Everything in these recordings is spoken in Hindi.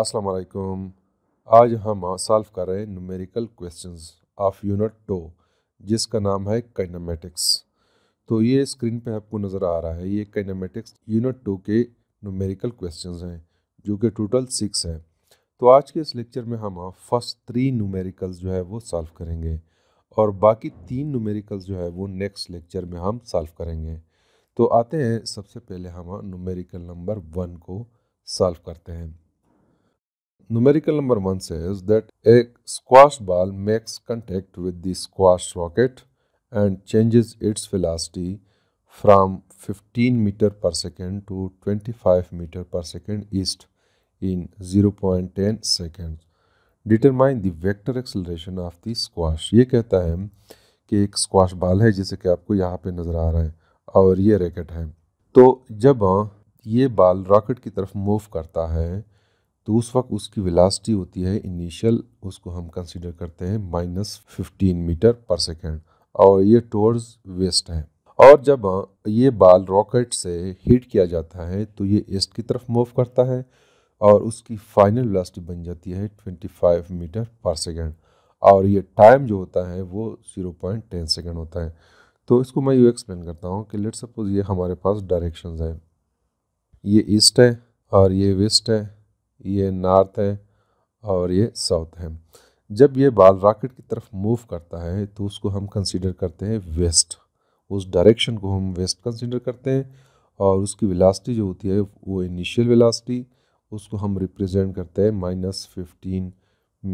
अस्सलाम वालेकुम आज हम सॉल्व कर रहे हैं numerical questions of unit two जिसका नाम है कैनामेटिक्स तो ये स्क्रीन पे आपको नज़र आ रहा है ये कैनामेटिक्स यूनिट टू के न्यूमेरिकल क्वेश्चंस हैं जो कि टोटल सिक्स हैं तो आज के इस लेक्चर में हम फर्स्ट थ्री न्यूमेरिकल्स जो है वो सॉल्व करेंगे और बाकी तीन न्यूमेरिकल्स जो है वो नेक्स्ट लेक्चर में हम सॉल्व करेंगे तो आते हैं सबसे पहले हम न्यूमेरिकल नंबर वन को सॉल्व करते हैं numerical number 1 says that a squash ball makes contact with the squash rocket and changes its velocity from 15 meter per second to 25 meter per second east in 0.10 seconds. Determine the vector acceleration of the squash. ye kehta hai ki ek squash ball hai jise ki aapko yahan pe nazar aa raha hai aur ye racket hai to jab ye ball rocket ki taraf move karta hai तो उस वक्त उसकी वेलासिटी होती है इनिशियल उसको हम कंसिडर करते हैं minus fifteen metre per second और ये टोर्स वेस्ट है और जब ये बाल रॉकेट से हीट किया जाता है तो ये ईस्ट की तरफ मूव करता है और उसकी फाइनल वेलोसिटी बन जाती है 25 मीटर पर सेकेंड और ये टाइम जो होता है वो 0.10 सेकेंड होता है तो इसको मैं यू एक्सप्लेन करता हूँ कि लेट सपोज ये हमारे पास डायरेक्शंस हैं ये ईस्ट है और ये वेस्ट है ये नॉर्थ है और ये साउथ है जब ये बाल रॉकेट की तरफ मूव करता है तो उसको हम कंसिडर करते हैं वेस्ट उस डायरेक्शन को हम वेस्ट कंसीडर करते हैं और उसकी वेलासिटी जो होती है वो इनिशियल वेलासिटी उसको हम रिप्रेजेंट करते हैं minus fifteen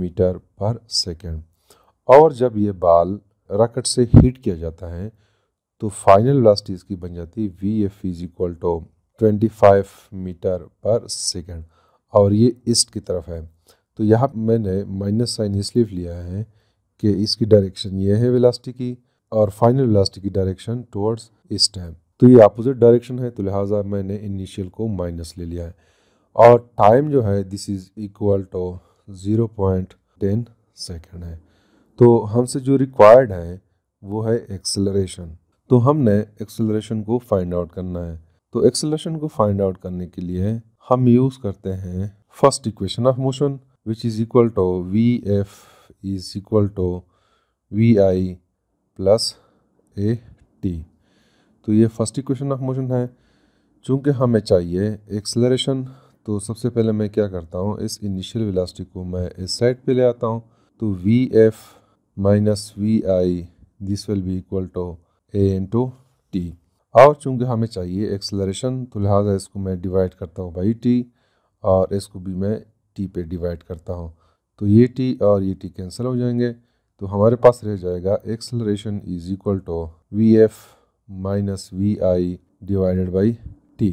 metre per second और जब ये बाल रॉकेट से हीट किया जाता है तो फाइनल वेलासिटी इसकी बन जाती है V F is equal to twenty five metre per second और ये ईस्ट की तरफ है तो यहाँ मैंने माइनस साइन इसलिए लिया है कि इसकी डायरेक्शन ये है वेलास्टिक की और फाइनल वेलास्टिक की डायरेक्शन टुवर्ड्स ईस्ट है तो ये अपोजिट डायरेक्शन है तो लिहाजा मैंने इनिशियल को माइनस ले लिया है और टाइम जो है this is equal to zero point ten second है तो हमसे जो रिक्वायर्ड है वो है एक्सेलरेशन तो हमने एक्सेलरेशन को फाइंड आउट करना है तो एक्सेलरेशन को फाइंड आउट करने के लिए हम यूज़ करते हैं first equation of motion which is equal to V F is equal to V I plus A T तो ये फर्स्ट इक्वेशन ऑफ मोशन है चूँकि हमें चाहिए एक्सलरेशन तो सबसे पहले मैं क्या करता हूँ इस इनिशियल वेलोसिटी को मैं इस साइड पे ले आता हूँ तो V F minus V I this will be equal to A into T और चूंकि हमें चाहिए एक्सलरेशन तो लिहाजा इसको मैं डिवाइड करता हूँ बाई टी और इसको भी मैं टी पे डिवाइड करता हूँ तो ये टी और ये टी कैंसिल हो जाएंगे तो हमारे पास रह जाएगा acceleration is equal to V F minus V I divided by T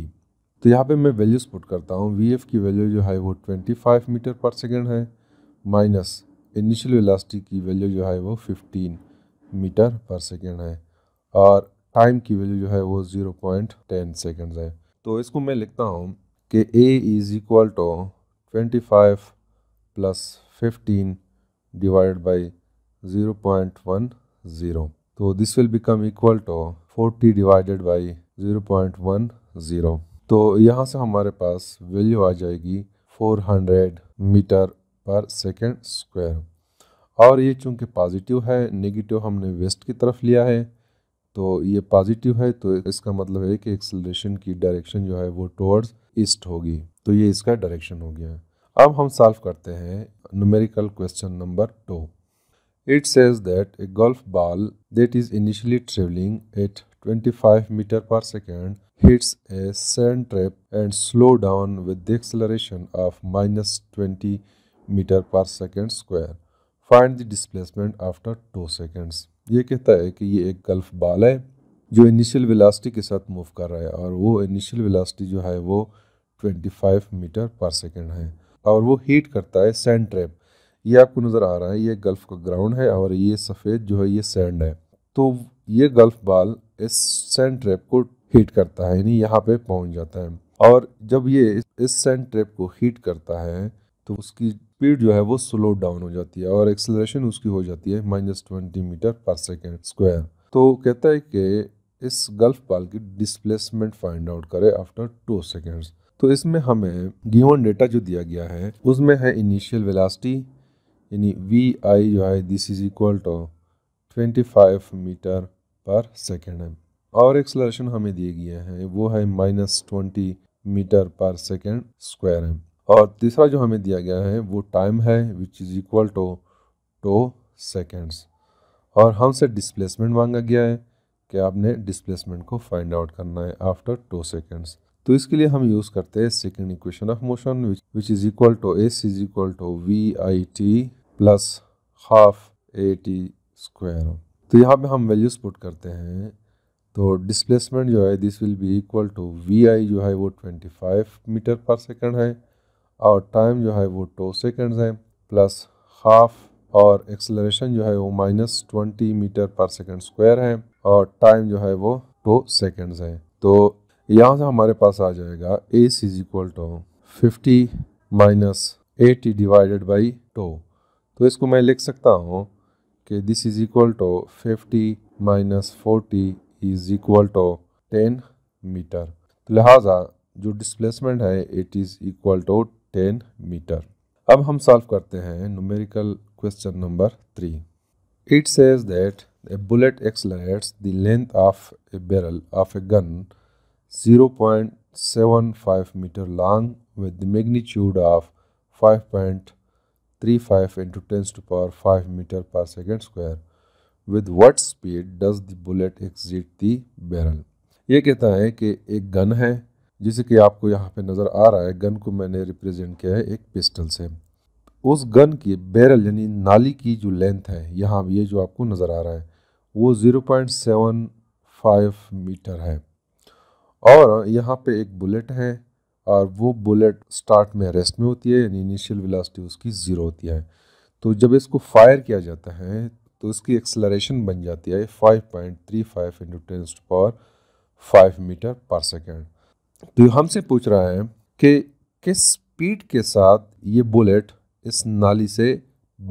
तो यहाँ पे मैं वैल्यूज़ पुट करता हूँ वी एफ़ की वैल्यू जो है वो twenty five metre per second है माइनस इनिशियल वेलासिटी की वैल्यू जो है वो फिफ्टीन मीटर पर सेकेंड है और टाइम की वैल्यू जो है वो ज़ीरो पॉइंट टेन सेकेंड्स है तो इसको मैं लिखता हूँ कि A is equal to twenty five plus fifteen divide by zero point one zero तो this will become equal to forty divided by zero point one zero तो यहाँ से हमारे पास वैल्यू आ जाएगी four hundred metre per second square और ये चूंकि पॉजिटिव है नेगेटिव हमने वेस्ट की तरफ लिया है तो ये पॉजिटिव है तो इसका मतलब है कि एक्सेलरेशन की डायरेक्शन जो है वो टूवर्ड्स ईस्ट होगी तो ये इसका डायरेक्शन हो गया अब हम सॉल्व करते हैं numerical question number two it says that a golf ball that is initially travelling at 25 metre per second hits a sand trap and slow down with the acceleration of minus twenty metre per second square find the displacement after two seconds ये कहता है कि ये एक गल्फ बाल है जो इनिशियल वेलोसिटी के साथ मूव कर रहा है और वो इनिशियल वेलोसिटी जो है वो 25 मीटर पर सेकेंड है और वो हीट करता है सैंड ट्रैप ये आपको नज़र आ रहा है ये गल्फ का ग्राउंड है और ये सफ़ेद जो है ये सैंड है तो ये गल्फ बाल इस सैंड ट्रैप को हीट करता है यानी यहाँ पे पहुँच जाता है और जब ये इस सैंड ट्रैप को हीट करता है तो उसकी स्पीड जो है वो स्लो डाउन हो जाती है और एक्सेलरेशन उसकी हो जाती है minus twenty metre per second square तो कहता है कि इस गल्फ बाल की डिस्प्लेसमेंट फाइंड आउट करें आफ्टर टू सेकेंड्स तो इसमें हमें गिवन डेटा जो दिया गया है उसमें है इनिशियल वेलासिटी यानी वी आई जो है this is equal to twenty five metre per second है और एक्सलरेशन हमें दिए गए हैं वो है minus twenty metre per second square है और तीसरा जो हमें दिया गया है वो टाइम है which is equal to two seconds और हमसे डिस्प्लेसमेंट मांगा गया है कि आपने डिस्प्लेसमेंट को फाइंड आउट करना है आफ्टर टू सेकेंड्स तो इसके लिए हम यूज़ करते हैं second equation of motion which is equal to S is equal to V I T plus half A T square तो यहाँ पे हम वैल्यूज़ पुट करते हैं तो डिस्प्लेसमेंट जो है this will be equal to V I जो है वो twenty five metre per second है और टाइम जो है वो टू सेकेंड्स है प्लस हाफ और एक्सलरेशन जो है वो minus twenty metre per second square है और टाइम जो है वो टू सेकेंड्स है तो यहाँ से हमारे पास आ जाएगा A is equal to fifty minus eighty divided by two तो इसको मैं लिख सकता हूँ कि this is equal to fifty minus forty is equal to ten metre तो लिहाजा जो डिस्प्लेसमेंट है it is equal to ten metre अब हम सॉल्व करते हैं numerical question number three it says that a bullet accelerates the of a barrel of a gun zero point seven five metre long with the magnitude of five point three five into tens to power five metre per second square with what speed does the bullet exit the ये कहता है कि एक गन है जैसे कि आपको यहाँ पे नज़र आ रहा है गन को मैंने रिप्रेजेंट किया है एक पिस्टल से उस गन की बैरल यानी नाली की जो लेंथ है यहाँ ये जो आपको नज़र आ रहा है वो zero point seven five metre है और यहाँ पे एक बुलेट है और वो बुलेट स्टार्ट में रेस्ट में होती है यानी इनिशियल वेलोसिटी उसकी ज़ीरो होती है तो जब इसको फायर किया जाता है तो इसकी एक्सलरेशन बन जाती है five point three five into ten power five metre per second तो हमसे पूछ रहा है कि किस स्पीड के साथ ये बुलेट इस नाली से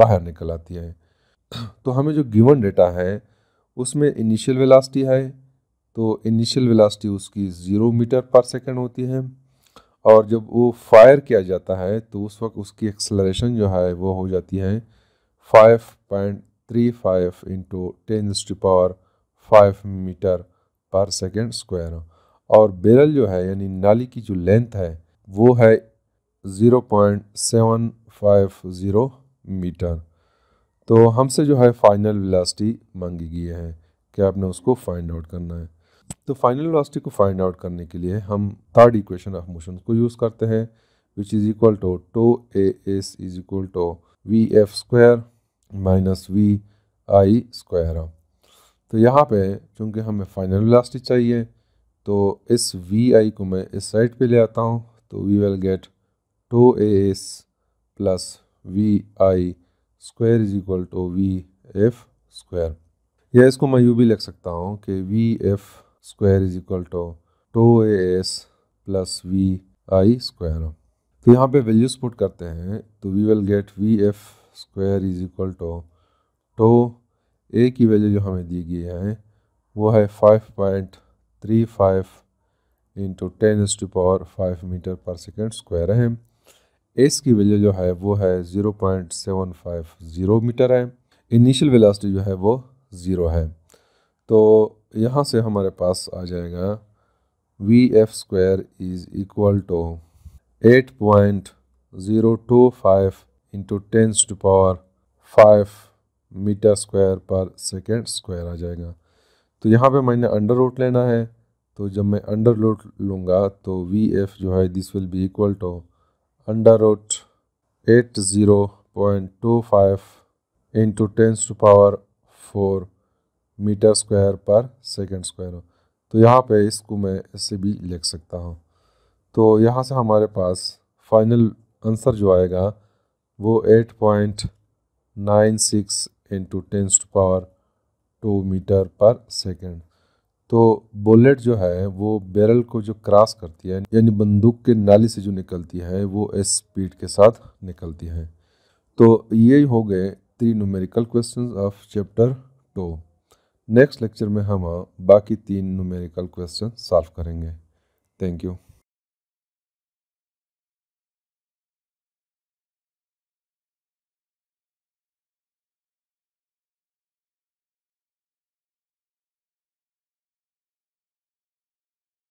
बाहर निकल आती है तो हमें जो गिवन डेटा है उसमें इनिशियल वेलासिटी है तो इनिशियल वेलासिटी उसकी ज़ीरो मीटर पर सेकंड होती है और जब वो फायर किया जाता है तो उस वक्त उसकी एक्सलरेशन जो है वो हो जाती है five point three five into ten power five metre per second square और बेरल जो है यानी नाली की जो लेंथ है वो है zero point seven five zero metre तो हमसे जो है फाइनल वेलोसिटी मांगी गई है कि आपने उसको फाइंड आउट करना है तो फाइनल वेलोसिटी को फाइंड आउट करने के लिए हम थर्ड इक्वेशन ऑफ मोशन को यूज़ करते हैं which is equal to two A S is equal to V F square minus V I square तो यहाँ पे चूँकि हमें फाइनल वेलोसिटी चाहिए तो इस वी आई को मैं इस साइड पे ले आता हूँ तो we will get two A S plus V I square is equal to V F square या इसको मैं यू भी लिख सकता हूँ कि V F square is equal to two A S plus V I square तो यहाँ पे वैल्यूज पुट करते हैं तो we will get V F square is equal to two A की वैल्यू जो हमें दी गई है वो है five point three five into tens to power five metre per second square है एस की वैल्यू जो है वो है zero point seven five zero metre है इनिशियल वेलासिटी जो है वो ज़ीरो है तो यहाँ से हमारे पास आ जाएगा V F square is equal to eight point zero two five into tens to power five metre square per second square आ जाएगा तो यहाँ पे मैंने अंडर रूट लेना है तो जब मैं अंडर रूट लूँगा तो वी एफ जो है this will be equal to under root eight zero point two five into tens to power four metre square per second square तो यहाँ पे इसको मैं इससे भी लिख सकता हूँ तो यहाँ से हमारे पास फाइनल आंसर जो आएगा वो eight point nine six into tens to power two metre per second तो बुलेट जो है वो बैरल को जो क्रॉस करती है यानी बंदूक के नाली से जो निकलती है वो एस स्पीड के साथ निकलती है तो ये हो गए three numerical question of chapter two next lecture में हम बाकी तीन न्यूमेरिकल क्वेश्चन सॉल्व करेंगे थैंक यू